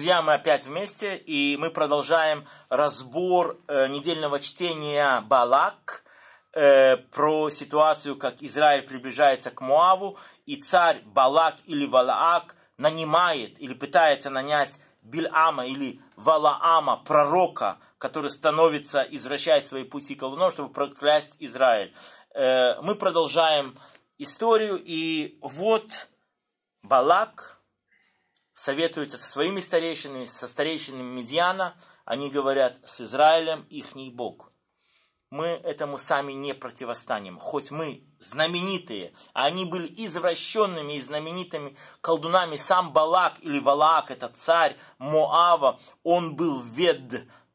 друзья, мы опять вместе, и мы продолжаем разбор э, недельного чтения Балак э, про ситуацию, как Израиль приближается к Муаву, и царь Балак или Валаак нанимает или пытается нанять Бильама или Валаама, пророка, который становится, извращает свои пути колуном, чтобы проклясть Израиль. Э, мы продолжаем историю, и вот Балак – советуются со своими старейшинами, со старейшинами Медиана, они говорят, с Израилем их не Бог. Мы этому сами не противостанем, хоть мы знаменитые, а они были извращенными и знаменитыми колдунами. Сам Балак или Валак, это царь Моава, он был вед,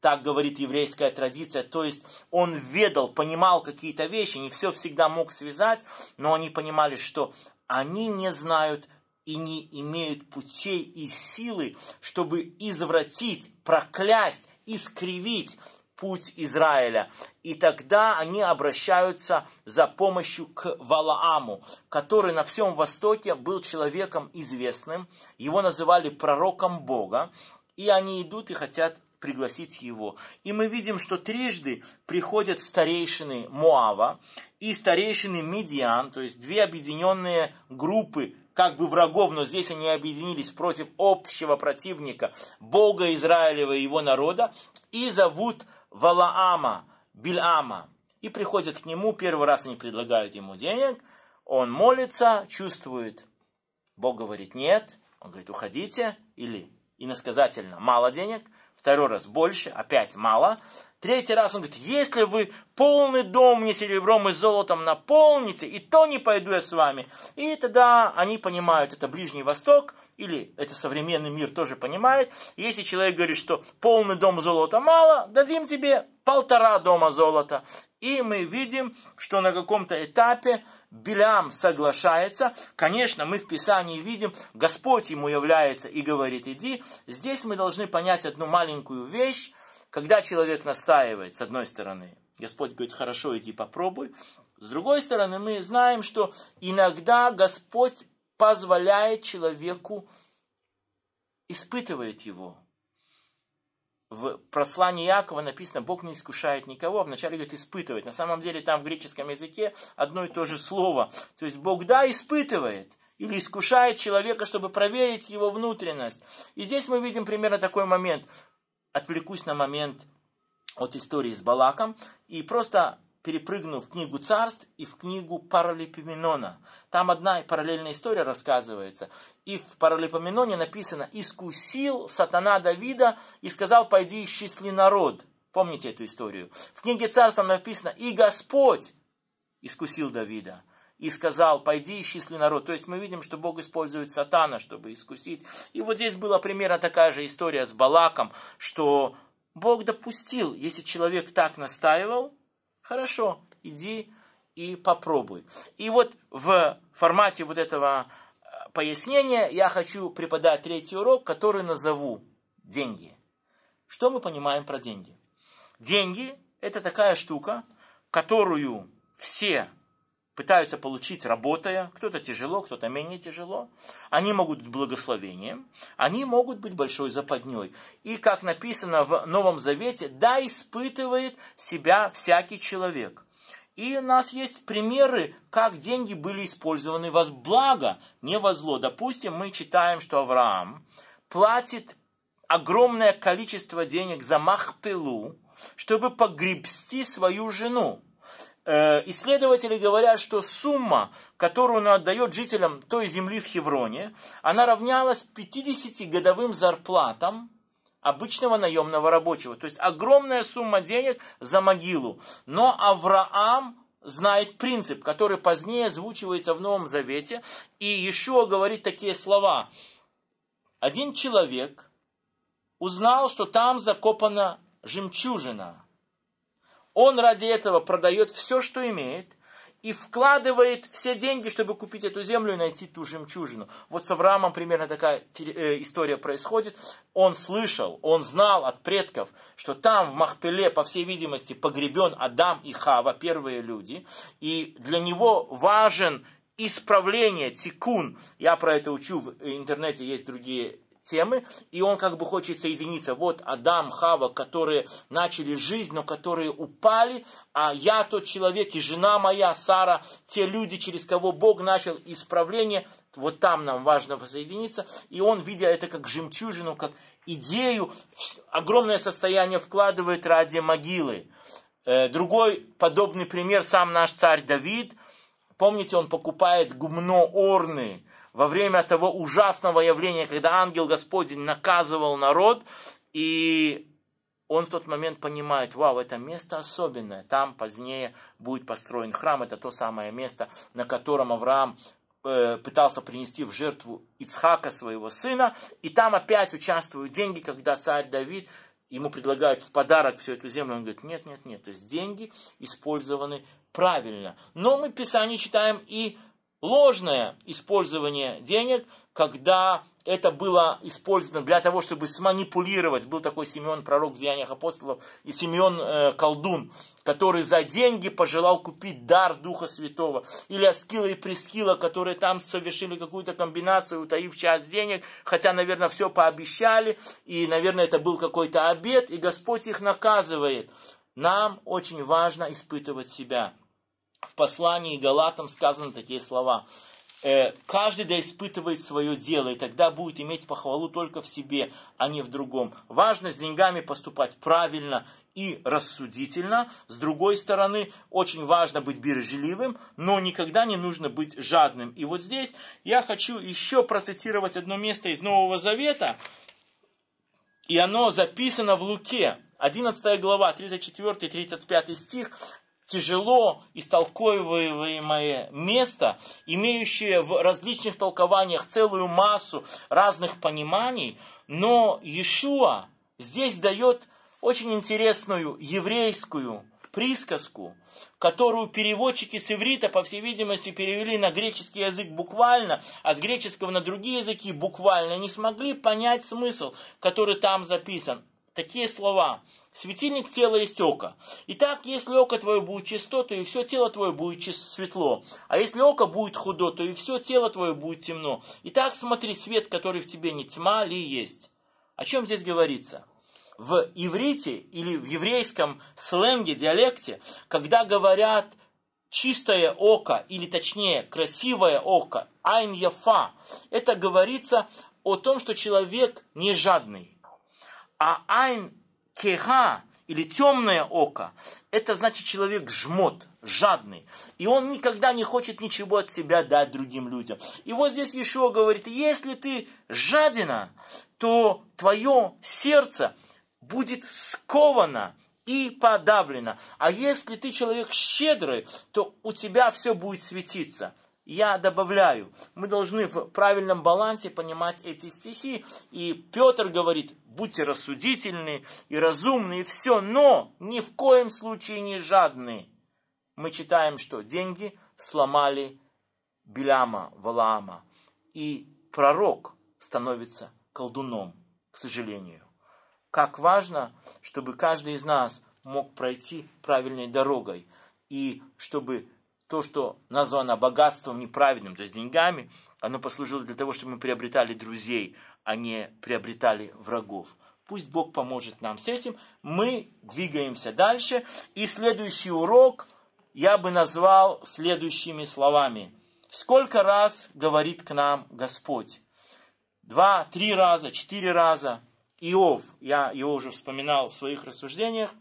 так говорит еврейская традиция, то есть он ведал, понимал какие-то вещи, не все всегда мог связать, но они понимали, что они не знают и не имеют путей и силы, чтобы извратить, проклясть, искривить путь Израиля. И тогда они обращаются за помощью к Валааму, который на всем Востоке был человеком известным, его называли пророком Бога, и они идут и хотят пригласить его. И мы видим, что трижды приходят старейшины Моава и старейшины Медиан, то есть две объединенные группы как бы врагов, но здесь они объединились против общего противника, Бога Израилева и его народа, и зовут Валаама, Бильама. И приходят к нему, первый раз они предлагают ему денег, он молится, чувствует, Бог говорит нет, он говорит уходите, или иносказательно мало денег – второй раз больше, опять мало. Третий раз он говорит, если вы полный дом мне серебром и золотом наполните, и то не пойду я с вами. И тогда они понимают, это Ближний Восток, или это современный мир тоже понимает. Если человек говорит, что полный дом золота мало, дадим тебе полтора дома золота. И мы видим, что на каком-то этапе Белям соглашается. Конечно, мы в Писании видим, Господь ему является и говорит, иди. Здесь мы должны понять одну маленькую вещь, когда человек настаивает, с одной стороны, Господь говорит, хорошо, иди попробуй. С другой стороны, мы знаем, что иногда Господь позволяет человеку, испытывает его – в прослании Иакова написано, Бог не искушает никого, вначале говорит испытывает. На самом деле там в греческом языке одно и то же слово. То есть Бог, да, испытывает или искушает человека, чтобы проверить его внутренность. И здесь мы видим примерно такой момент. Отвлекусь на момент от истории с Балаком и просто перепрыгнув в книгу царств и в книгу Паралипоменона. Там одна параллельная история рассказывается. И в Паралипоменоне написано «Искусил сатана Давида и сказал, пойди исчисли народ». Помните эту историю? В книге царств написано «И Господь искусил Давида» и сказал, пойди исчисли народ. То есть мы видим, что Бог использует сатана, чтобы искусить. И вот здесь была примерно такая же история с Балаком, что Бог допустил, если человек так настаивал, Хорошо, иди и попробуй. И вот в формате вот этого э, пояснения я хочу преподать третий урок, который назову «Деньги». Что мы понимаем про деньги? Деньги – это такая штука, которую все пытаются получить, работая, кто-то тяжело, кто-то менее тяжело. Они могут быть благословением, они могут быть большой западней. И, как написано в Новом Завете, да, испытывает себя всякий человек. И у нас есть примеры, как деньги были использованы во благо, не во зло. Допустим, мы читаем, что Авраам платит огромное количество денег за Махпелу, чтобы погребсти свою жену. Э, исследователи говорят, что сумма, которую он отдает жителям той земли в Хевроне, она равнялась 50-годовым зарплатам обычного наемного рабочего. То есть огромная сумма денег за могилу. Но Авраам знает принцип, который позднее озвучивается в Новом Завете. И еще говорит такие слова. Один человек узнал, что там закопана жемчужина – он ради этого продает все, что имеет, и вкладывает все деньги, чтобы купить эту землю и найти ту жемчужину. Вот с Авраамом примерно такая э, история происходит. Он слышал, он знал от предков, что там в Махпеле, по всей видимости, погребен Адам и Хава, первые люди. И для него важен исправление, тикун. Я про это учу в интернете, есть другие темы, и он как бы хочет соединиться. Вот Адам, Хава, которые начали жизнь, но которые упали, а я тот человек и жена моя, Сара, те люди, через кого Бог начал исправление, вот там нам важно воссоединиться И он, видя это как жемчужину, как идею, огромное состояние вкладывает ради могилы. Э, другой подобный пример сам наш царь Давид. Помните, он покупает гумно Орны, во время того ужасного явления, когда ангел Господень наказывал народ, и он в тот момент понимает, вау, это место особенное, там позднее будет построен храм, это то самое место, на котором Авраам э, пытался принести в жертву Ицхака, своего сына, и там опять участвуют деньги, когда царь Давид, ему предлагают в подарок всю эту землю, он говорит, нет, нет, нет, то есть деньги использованы правильно. Но мы в Писании читаем и ложное использование денег, когда это было использовано для того, чтобы сманипулировать. Был такой Симеон пророк в Деяниях апостолов и Симеон э, колдун, который за деньги пожелал купить дар Духа Святого. Или Аскила и Прескила, которые там совершили какую-то комбинацию, утаив часть денег, хотя, наверное, все пообещали, и, наверное, это был какой-то обед, и Господь их наказывает. Нам очень важно испытывать себя в послании Галатам сказаны такие слова. «Э, «Каждый да испытывает свое дело, и тогда будет иметь похвалу только в себе, а не в другом. Важно с деньгами поступать правильно и рассудительно. С другой стороны, очень важно быть бережливым, но никогда не нужно быть жадным. И вот здесь я хочу еще процитировать одно место из Нового Завета, и оно записано в Луке, 11 глава, 34-35 стих, тяжело истолковываемое место, имеющее в различных толкованиях целую массу разных пониманий, но Иешуа здесь дает очень интересную еврейскую присказку, которую переводчики с иврита, по всей видимости, перевели на греческий язык буквально, а с греческого на другие языки буквально не смогли понять смысл, который там записан. Такие слова – светильник тела есть око. Итак, если око твое будет чисто, то и все тело твое будет светло. А если око будет худо, то и все тело твое будет темно. Итак, смотри, свет, который в тебе не тьма ли есть. О чем здесь говорится? В иврите или в еврейском сленге, диалекте, когда говорят чистое око, или точнее красивое око, айн яфа, это говорится о том, что человек не жадный. А айн кеха или темное око, это значит человек жмот, жадный. И он никогда не хочет ничего от себя дать другим людям. И вот здесь еще говорит, если ты жадина, то твое сердце будет сковано и подавлено. А если ты человек щедрый, то у тебя все будет светиться я добавляю. Мы должны в правильном балансе понимать эти стихи. И Петр говорит, будьте рассудительны и разумны, и все, но ни в коем случае не жадны. Мы читаем, что деньги сломали Беляма, Валаама. И пророк становится колдуном, к сожалению. Как важно, чтобы каждый из нас мог пройти правильной дорогой, и чтобы то, что названо богатством неправедным, то есть деньгами, оно послужило для того, чтобы мы приобретали друзей, а не приобретали врагов. Пусть Бог поможет нам с этим. Мы двигаемся дальше. И следующий урок я бы назвал следующими словами. Сколько раз говорит к нам Господь? Два, три раза, четыре раза. Иов, я его уже вспоминал в своих рассуждениях,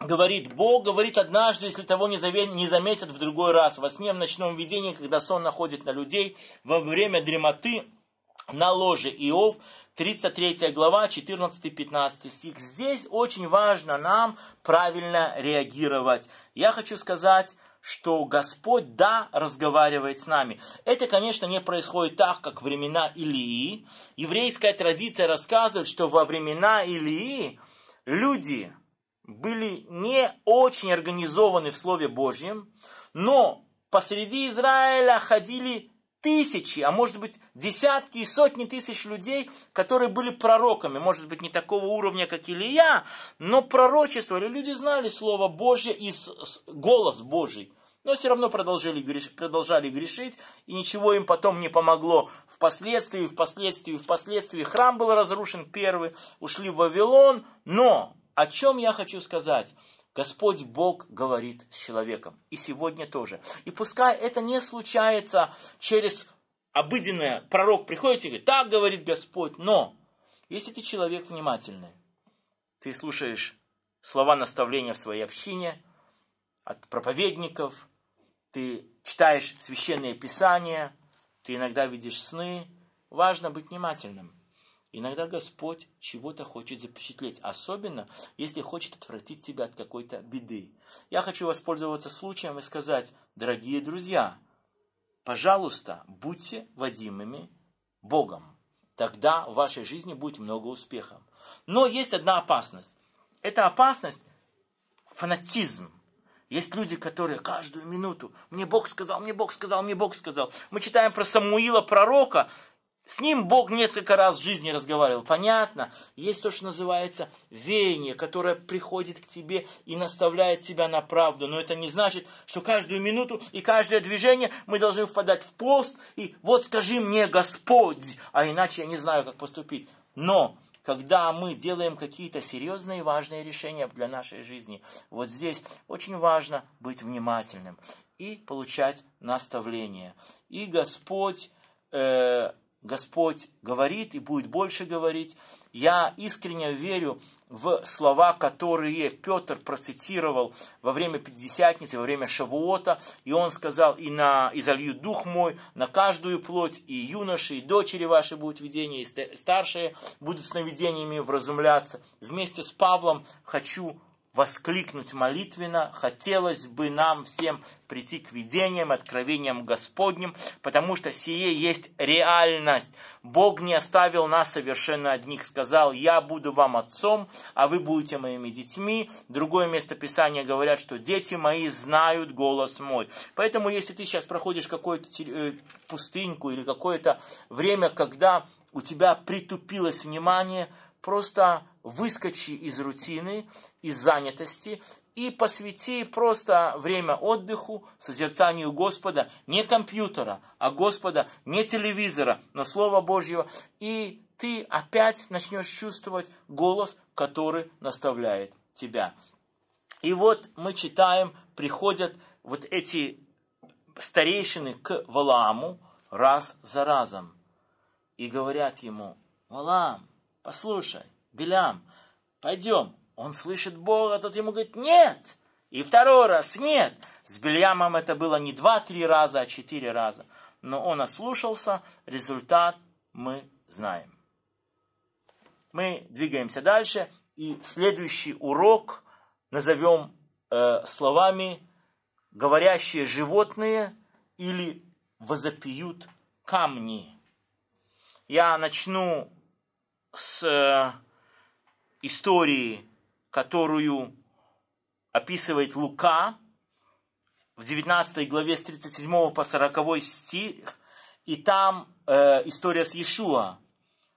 говорит Бог, говорит однажды, если того не, заве... не заметят в другой раз, во сне, в ночном видении, когда сон находит на людей, во время дремоты на ложе Иов, 33 глава, 14-15 стих. Здесь очень важно нам правильно реагировать. Я хочу сказать, что Господь, да, разговаривает с нами. Это, конечно, не происходит так, как времена Илии. Еврейская традиция рассказывает, что во времена Илии люди – были не очень организованы в Слове Божьем, но посреди Израиля ходили тысячи, а может быть десятки и сотни тысяч людей, которые были пророками, может быть не такого уровня, как Илья, но пророчествовали, люди знали Слово Божье и голос Божий, но все равно продолжали, грешить, продолжали грешить, и ничего им потом не помогло. Впоследствии, впоследствии, впоследствии храм был разрушен первый, ушли в Вавилон, но о чем я хочу сказать? Господь Бог говорит с человеком. И сегодня тоже. И пускай это не случается через обыденное. Пророк приходит и говорит, так говорит Господь. Но если ты человек внимательный, ты слушаешь слова наставления в своей общине, от проповедников, ты читаешь священные писания, ты иногда видишь сны. Важно быть внимательным. Иногда Господь чего-то хочет запечатлеть, особенно если хочет отвратить себя от какой-то беды. Я хочу воспользоваться случаем и сказать, дорогие друзья, пожалуйста, будьте водимыми Богом. Тогда в вашей жизни будет много успехов. Но есть одна опасность. Эта опасность – фанатизм. Есть люди, которые каждую минуту «мне Бог сказал, мне Бог сказал, мне Бог сказал». Мы читаем про Самуила, пророка, с ним Бог несколько раз в жизни разговаривал. Понятно, есть то, что называется веяние, которое приходит к тебе и наставляет тебя на правду. Но это не значит, что каждую минуту и каждое движение мы должны впадать в пост. И вот скажи мне, Господь, а иначе я не знаю, как поступить. Но когда мы делаем какие-то серьезные и важные решения для нашей жизни, вот здесь очень важно быть внимательным и получать наставление. И Господь... Э, Господь говорит и будет больше говорить. Я искренне верю в слова, которые Петр процитировал во время Пятидесятницы, во время Шавуота, и он сказал, «И, на, и залью дух мой на каждую плоть, и юноши, и дочери ваши будут видения, и старшие будут сновидениями вразумляться». Вместе с Павлом хочу воскликнуть молитвенно, хотелось бы нам всем прийти к видениям, откровениям Господним, потому что сие есть реальность. Бог не оставил нас совершенно одних, сказал, я буду вам отцом, а вы будете моими детьми. Другое место Писания говорят, что дети мои знают голос мой. Поэтому, если ты сейчас проходишь какую-то э, пустыньку или какое-то время, когда у тебя притупилось внимание – просто выскочи из рутины, из занятости и посвяти просто время отдыху, созерцанию Господа, не компьютера, а Господа, не телевизора, но Слова Божьего, и ты опять начнешь чувствовать голос, который наставляет тебя. И вот мы читаем, приходят вот эти старейшины к Валааму раз за разом и говорят ему, Валаам, послушай, Белям, пойдем. Он слышит Бога, тот ему говорит, нет. И второй раз, нет. С Бельямом это было не два-три раза, а четыре раза. Но он ослушался, результат мы знаем. Мы двигаемся дальше, и следующий урок назовем э, словами «говорящие животные» или «возопьют камни». Я начну с э, истории, которую описывает Лука в 19 главе с 37 по 40 стих, и там э, история с Иешуа.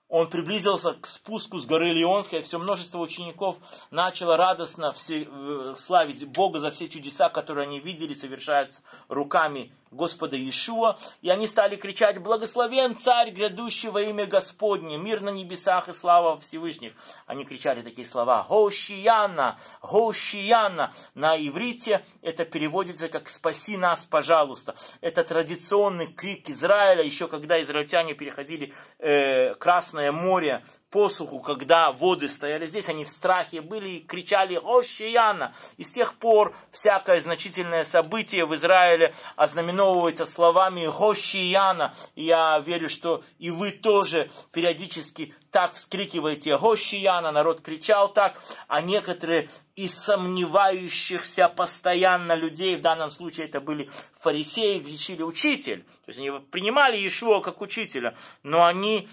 Он приблизился к спуску с горы Лионской, и все множество учеников начало радостно все, э, славить Бога за все чудеса, которые они видели, совершаются руками Господа Иешуа, и они стали кричать «Благословен царь, грядущий во имя Господне! Мир на небесах и слава Всевышних!» Они кричали такие слова «Гошияна! Гошияна!» На иврите это переводится как «Спаси нас, пожалуйста!» Это традиционный крик Израиля, еще когда израильтяне переходили э, Красное море посуху, когда воды стояли здесь, они в страхе были и кричали «Ощияна!». И с тех пор всякое значительное событие в Израиле ознаменовывается словами «Ощияна!». И я верю, что и вы тоже периодически так вскрикиваете «Ощияна!». Народ кричал так, а некоторые из сомневающихся постоянно людей, в данном случае это были фарисеи, кричили «Учитель!». То есть они принимали Иешуа как учителя, но они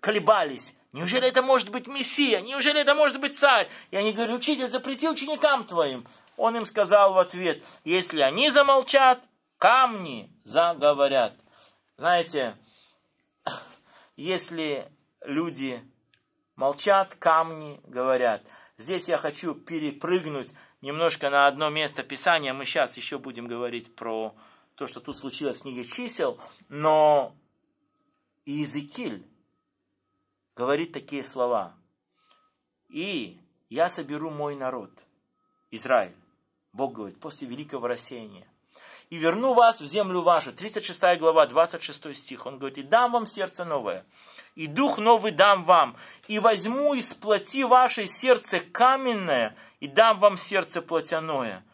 колебались, Неужели это может быть Мессия? Неужели это может быть царь? Я не говорю, учитель, запретил ученикам твоим. Он им сказал в ответ, если они замолчат, камни заговорят. Знаете, если люди молчат, камни говорят. Здесь я хочу перепрыгнуть немножко на одно место Писания. Мы сейчас еще будем говорить про то, что тут случилось в книге чисел, но Иезекииль говорит такие слова. «И я соберу мой народ, Израиль». Бог говорит, после великого рассеяния. «И верну вас в землю вашу». 36 глава, 26 стих. Он говорит, «И дам вам сердце новое, и дух новый дам вам, и возьму из плоти ваше сердце каменное, и дам вам сердце плотяное».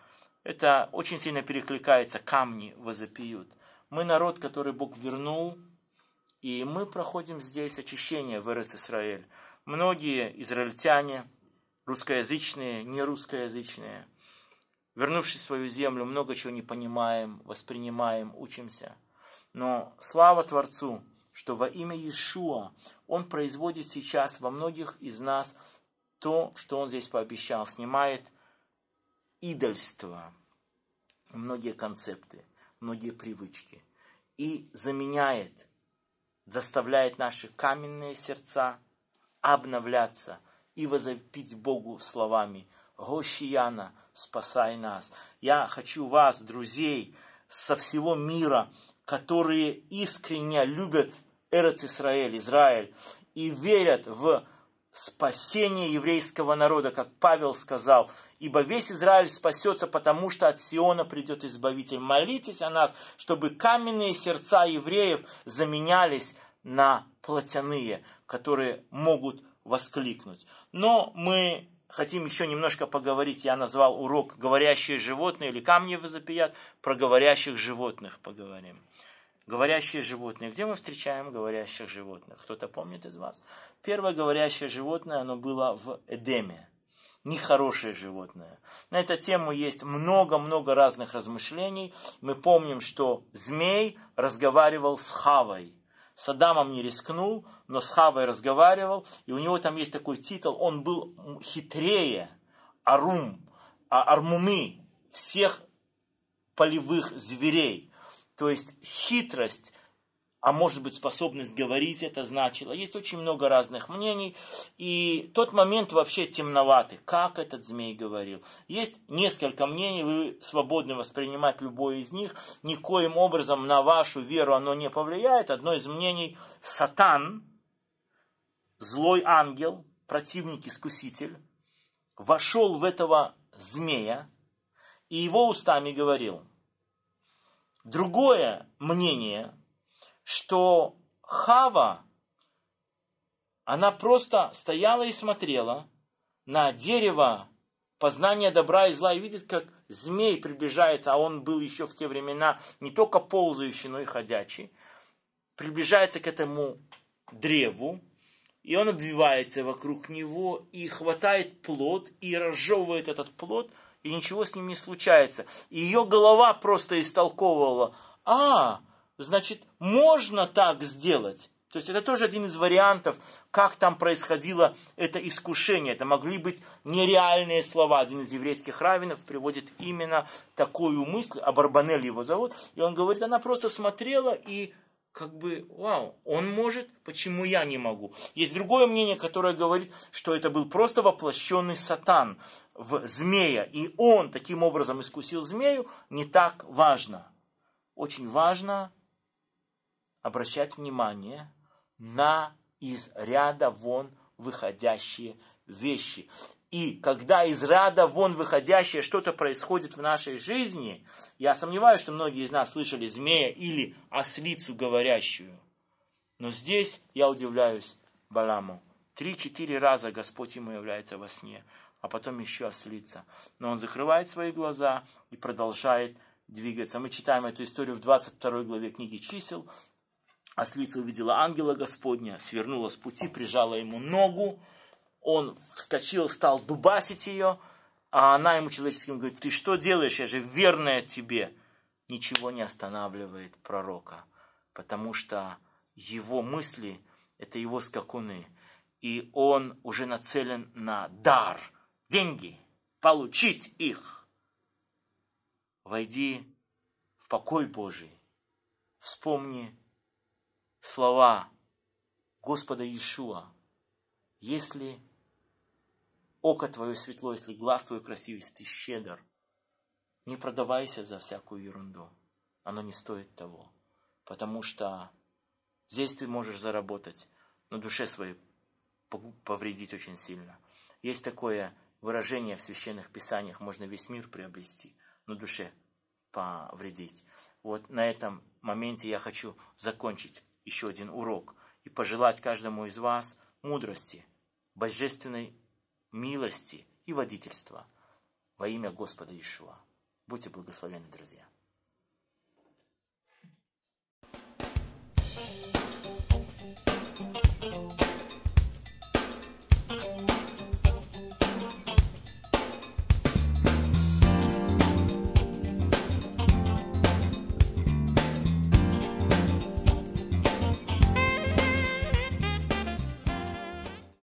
Это очень сильно перекликается, камни возопиют. Мы народ, который Бог вернул и мы проходим здесь очищение в Эрец-Исраэль. Многие израильтяне, русскоязычные, нерусскоязычные, вернувшись в свою землю, много чего не понимаем, воспринимаем, учимся. Но слава Творцу, что во имя Иешуа Он производит сейчас во многих из нас то, что Он здесь пообещал, снимает идольство, многие концепты, многие привычки и заменяет – заставляет наши каменные сердца обновляться и возопить Богу словами «Гошияна, спасай нас». Я хочу вас, друзей, со всего мира, которые искренне любят Эрец Израиль, Израиль, и верят в спасение еврейского народа, как Павел сказал, ибо весь Израиль спасется, потому что от Сиона придет Избавитель. Молитесь о нас, чтобы каменные сердца евреев заменялись на плотяные, которые могут воскликнуть. Но мы хотим еще немножко поговорить, я назвал урок «Говорящие животные» или «Камни запият», про говорящих животных поговорим. Говорящие животные. Где мы встречаем говорящих животных? Кто-то помнит из вас? Первое говорящее животное, оно было в Эдеме. Нехорошее животное. На эту тему есть много-много разных размышлений. Мы помним, что змей разговаривал с Хавой. С Адамом не рискнул, но с Хавой разговаривал. И у него там есть такой титул. Он был хитрее Арум, а Армуми всех полевых зверей. То есть хитрость, а может быть способность говорить это значило. Есть очень много разных мнений. И тот момент вообще темноватый. Как этот змей говорил? Есть несколько мнений, вы свободны воспринимать любое из них. Никоим образом на вашу веру оно не повлияет. Одно из мнений – сатан, злой ангел, противник, искуситель, вошел в этого змея и его устами говорил – другое мнение, что Хава, она просто стояла и смотрела на дерево познания добра и зла и видит, как змей приближается, а он был еще в те времена не только ползающий, но и ходячий, приближается к этому древу, и он обвивается вокруг него и хватает плод и разжевывает этот плод, и ничего с ним не случается. И ее голова просто истолковывала, а, значит, можно так сделать. То есть это тоже один из вариантов, как там происходило это искушение. Это могли быть нереальные слова. Один из еврейских раввинов приводит именно такую мысль, а Барбанель его зовут, и он говорит, она просто смотрела и как бы, вау, он может, почему я не могу? Есть другое мнение, которое говорит, что это был просто воплощенный сатан, в змея, и он таким образом искусил змею, не так важно. Очень важно обращать внимание на из ряда вон выходящие вещи. И когда из ряда вон выходящее что-то происходит в нашей жизни, я сомневаюсь, что многие из нас слышали змея или ослицу говорящую. Но здесь я удивляюсь Баламу. Три-четыре раза Господь ему является во сне а потом еще ослица. Но он закрывает свои глаза и продолжает двигаться. Мы читаем эту историю в 22 главе книги чисел. Ослица увидела ангела Господня, свернула с пути, прижала ему ногу. Он вскочил, стал дубасить ее, а она ему человеческим говорит, ты что делаешь, я же верная тебе. Ничего не останавливает пророка, потому что его мысли – это его скакуны, и он уже нацелен на дар – деньги, получить их. Войди в покой Божий, вспомни слова Господа Иешуа. Если око твое светло, если глаз твой красивый если ты щедр, не продавайся за всякую ерунду. Оно не стоит того. Потому что здесь ты можешь заработать, но душе своей повредить очень сильно. Есть такое выражения в священных писаниях можно весь мир приобрести, но душе повредить. Вот на этом моменте я хочу закончить еще один урок и пожелать каждому из вас мудрости, божественной милости и водительства во имя Господа Ишуа. Будьте благословенны, друзья.